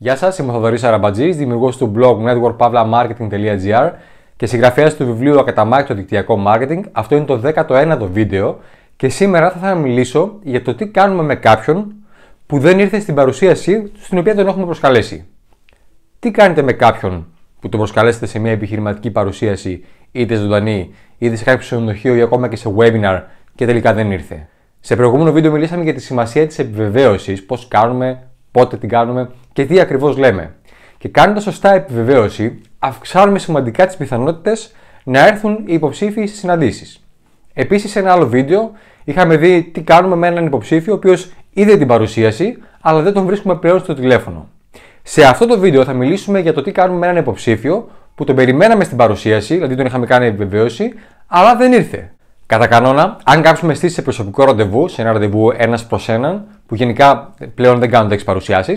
Γεια σας, είμαι ο Θοδωρής Αραμπατζής, δημιουργός του blog networkpavlamarketing.gr και συγγραφέας του βιβλίου «Ακαταμάχητο δικτυακό Μάρκετινγκ. Αυτό είναι το 19ο βίντεο και σήμερα θα, ήθελα να μιλήσω για το τι κάνουμε με κάποιον που δεν ήρθε στην παρουσίαση στην οποία τον έχουμε προσκαλέσει. Τι κάνετε με κάποιον που τον προσκαλέσετε σε μια επιχειρηματική παρουσίαση είτε ζωντανή, είτε σε κάποιο ξενοδοχείο ή ακόμα και σε webinar και τελικά δεν ήρθε. Σε προηγούμενο βίντεο μιλήσαμε για τη σημασία της επιβεβαίωσης πώς κάνουμε πότε την κάνουμε και τι ακριβώς λέμε. Και κάνοντας σωστά επιβεβαίωση, αυξάνουμε σημαντικά τις πιθανότητες να έρθουν οι υποψήφοι στι συναντήσεις. Επίσης, σε ένα άλλο βίντεο είχαμε δει τι κάνουμε με έναν υποψήφιο ο οποίος είδε την παρουσίαση, αλλά δεν τον βρίσκουμε πλέον στο τηλέφωνο. Σε αυτό το βίντεο θα μιλήσουμε για το τι κάνουμε με έναν υποψήφιο που τον περιμέναμε στην παρουσίαση, δηλαδή τον είχαμε κάνει επιβεβαίωση, αλλά δεν ήρθε. Κατά κανόνα, αν κάποιο με στήσει σε προσωπικό ραντεβού, σε ένα ραντεβού ένας προς έναν, που γενικά πλέον δεν κάνω τέτοιες παρουσιάσεις,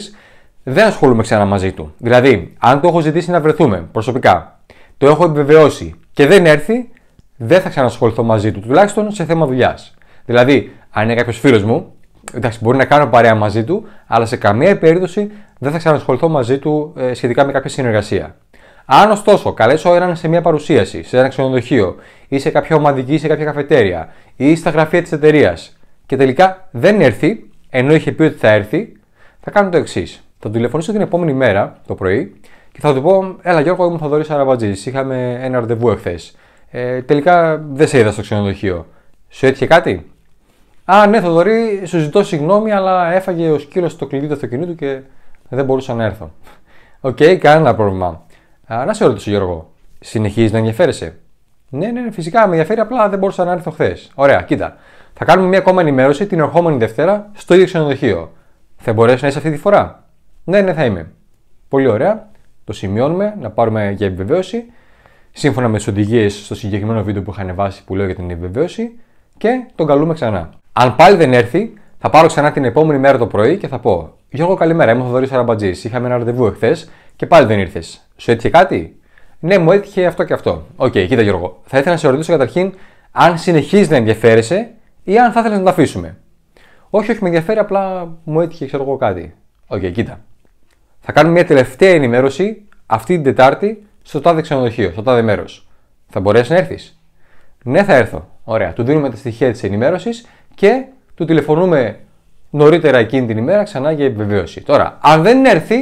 δεν ασχολούμαι ξανά μαζί του. Δηλαδή, αν το έχω ζητήσει να βρεθούμε προσωπικά, το έχω επιβεβαιώσει και δεν έρθει, δεν θα ξανασχοληθώ μαζί του, τουλάχιστον σε θέμα δουλειάς. Δηλαδή, αν είναι κάποιος φίλος μου, εντάξει, μπορεί να κάνω παρέα μαζί του, αλλά σε καμία περίπτωση δεν θα ξανασχοληθώ μαζί του ε, σχετικά με κάποια συνεργασία. Αν ωστόσο καλέσω έναν σε μια παρουσίαση, σε ένα ξενοδοχείο ή σε κάποια ομαδική ή σε κάποια καφετέρια ή στα γραφεία της εταιρείας και τελικά δεν έρθει, ενώ είχε πει ότι θα έρθει, θα κάνω το εξής. Θα τηλεφωνήσω την επόμενη μέρα το πρωί και θα του πω: Έλα, Γιώργο, ήμουν Θοδωρής Αραμπατζή. Είχαμε ένα ραντεβού εχθές. Ε, τελικά δεν σε είδα στο ξενοδοχείο. Σου έτυχε κάτι. Α, ναι, Θοδωρή, σου ζητώ συγγνώμη, αλλά έφαγε ο σκύλος το κλειδί του αυτοκινήτου και δεν μπορούσα να έρθω. Οκ, κανένα πρόβλημα να σε ρωτήσω, Γιώργο, συνεχίζεις να ενδιαφέρεσαι. Ναι, ναι, ναι, φυσικά με ενδιαφέρει, απλά δεν μπορούσα να έρθω χθες. Ωραία, κοίτα. Θα κάνουμε μια ακόμα ενημέρωση την ερχόμενη Δευτέρα στο ίδιο ξενοδοχείο. Θα μπορέσει να είσαι αυτή τη φορά. Ναι, ναι, θα είμαι. Πολύ ωραία. Το σημειώνουμε, να πάρουμε για επιβεβαίωση. Σύμφωνα με τις οδηγίες στο συγκεκριμένο βίντεο που είχα ανεβάσει που λέω για την επιβεβαίωση. Και τον καλούμε ξανά. Αν πάλι δεν έρθει, θα πάρω ξανά την επόμενη μέρα το πρωί και θα πω: Γιώργο, καλημέρα. Είμαι ο Θοδωρής Αραμπατζής. Είχαμε ένα ραντεβού εχθές και πάλι δεν ήρθες. Σου έτυχε κάτι. Ναι, μου έτυχε αυτό και αυτό. Οκ, okay, κοίτα Γιώργο. Θα ήθελα να σε ρωτήσω καταρχήν αν συνεχίζεις να ενδιαφέρεσαι ή αν θα ήθελες να τα αφήσουμε. Όχι, όχι, με ενδιαφέρει, απλά μου έτυχε, ξέρω εγώ κάτι. Οκ, okay, κοίτα. Θα κάνουμε μια τελευταία ενημέρωση αυτή την Τετάρτη στο τάδε ξενοδοχείο, στο τάδε μέρος. Θα μπορέσεις να έρθεις. Ναι, θα έρθω. Ωραία. Του δίνουμε τα στοιχεία της ενημέρωσης και του τηλεφωνούμε νωρίτερα εκείνη την ημέρα ξανά για επιβεβαίωση. Τώρα, αν δεν έρθει,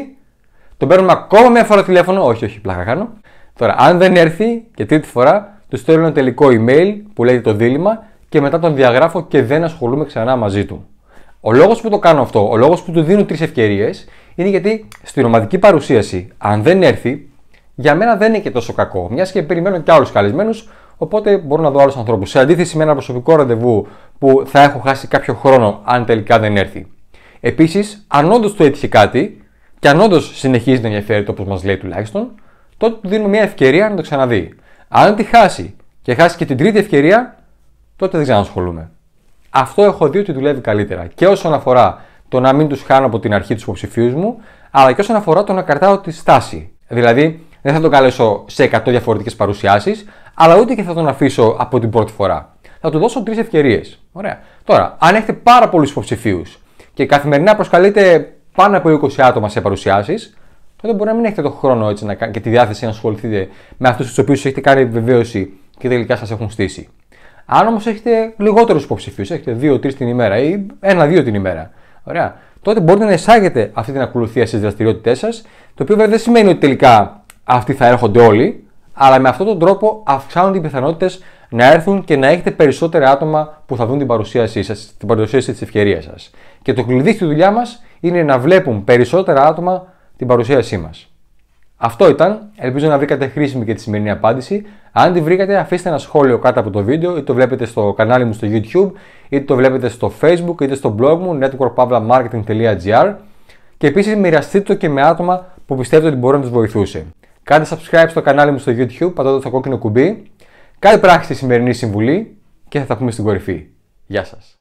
τον παίρνουμε ακόμα μια φορά τηλέφωνο. Όχι, όχι, πλάκα κάνω. Τώρα, αν δεν έρθει και τρίτη φορά, του στέλνω ένα τελικό email που λέει το δίλημα και μετά τον διαγράφω και δεν ασχολούμαι ξανά μαζί του. Ο λόγος που το κάνω αυτό, ο λόγος που του δίνω τρεις ευκαιρίες, είναι γιατί στην ομαδική παρουσίαση, αν δεν έρθει, για μένα δεν είναι και τόσο κακό. Μιας και περιμένω και άλλους καλεσμένους, οπότε μπορώ να δω άλλους ανθρώπους. Σε αντίθεση με ένα προσωπικό ραντεβού που θα έχω χάσει κάποιο χρόνο αν τελικά δεν έρθει. Επίσης, αν όντως του έτυχε κάτι, και αν όντως συνεχίζει να ενδιαφέρει το όπω μας λέει τουλάχιστον, τότε του δίνουμε μια ευκαιρία να το ξαναδεί. Αν τη χάσει και χάσει και την τρίτη ευκαιρία, τότε δεν ξανασχολούμε. Αυτό έχω δει ότι δουλεύει καλύτερα. Και όσον αφορά το να μην τους χάνω από την αρχή τους υποψηφίους μου, αλλά και όσον αφορά το να κρατάω τη στάση. Δηλαδή, δεν θα τον καλέσω σε 100 διαφορετικές παρουσιάσεις, αλλά ούτε και θα τον αφήσω από την πρώτη φορά. Θα του δώσω τρεις ευκαιρίες. Ωραία. Τώρα, αν έχετε πάρα πολλούς υποψηφίους και καθημερινά προσκαλείτε πάνω από 20 άτομα σε παρουσιάσεις, τότε μπορεί να μην έχετε τον χρόνο να, και τη διάθεση να ασχοληθείτε με αυτούς τους οποίους έχετε κάνει επιβεβαίωση και τελικά σας έχουν στήσει. Αν όμως έχετε λιγότερους υποψηφίους, έχετε 2-3 την ημέρα ή 1-2 την ημέρα, ωραία, τότε μπορείτε να εισάγετε αυτή την ακολουθία στις δραστηριότητές σας, το οποίο βέβαια δεν σημαίνει ότι τελικά αυτοί θα έρχονται όλοι, αλλά με αυτόν τον τρόπο αυξάνονται οι πιθανότητες να έρθουν και να έχετε περισσότερα άτομα που θα δουν την παρουσίασή σας, την παρουσίαση της ευκαιρίας σας. Και το κλειδί στη δουλειά μας είναι να βλέπουν περισσότερα άτομα την παρουσίασή μας. Αυτό ήταν. Ελπίζω να βρήκατε χρήσιμη και τη σημερινή απάντηση. Αν τη βρήκατε, αφήστε ένα σχόλιο κάτω από το βίντεο, είτε το βλέπετε στο κανάλι μου στο YouTube, είτε το βλέπετε στο Facebook, είτε στο blog μου networkpavlamarketing.gr και επίσης μοιραστείτε το και με άτομα που πιστεύετε ότι μπορεί να τους βοηθούσε. Κάντε subscribe στο κανάλι μου στο YouTube, πατώντας το κόκκινο κουμπί. Κάντε πράξη τη σημερινή συμβουλή και θα τα πούμε στην κορυφή. Γεια σας.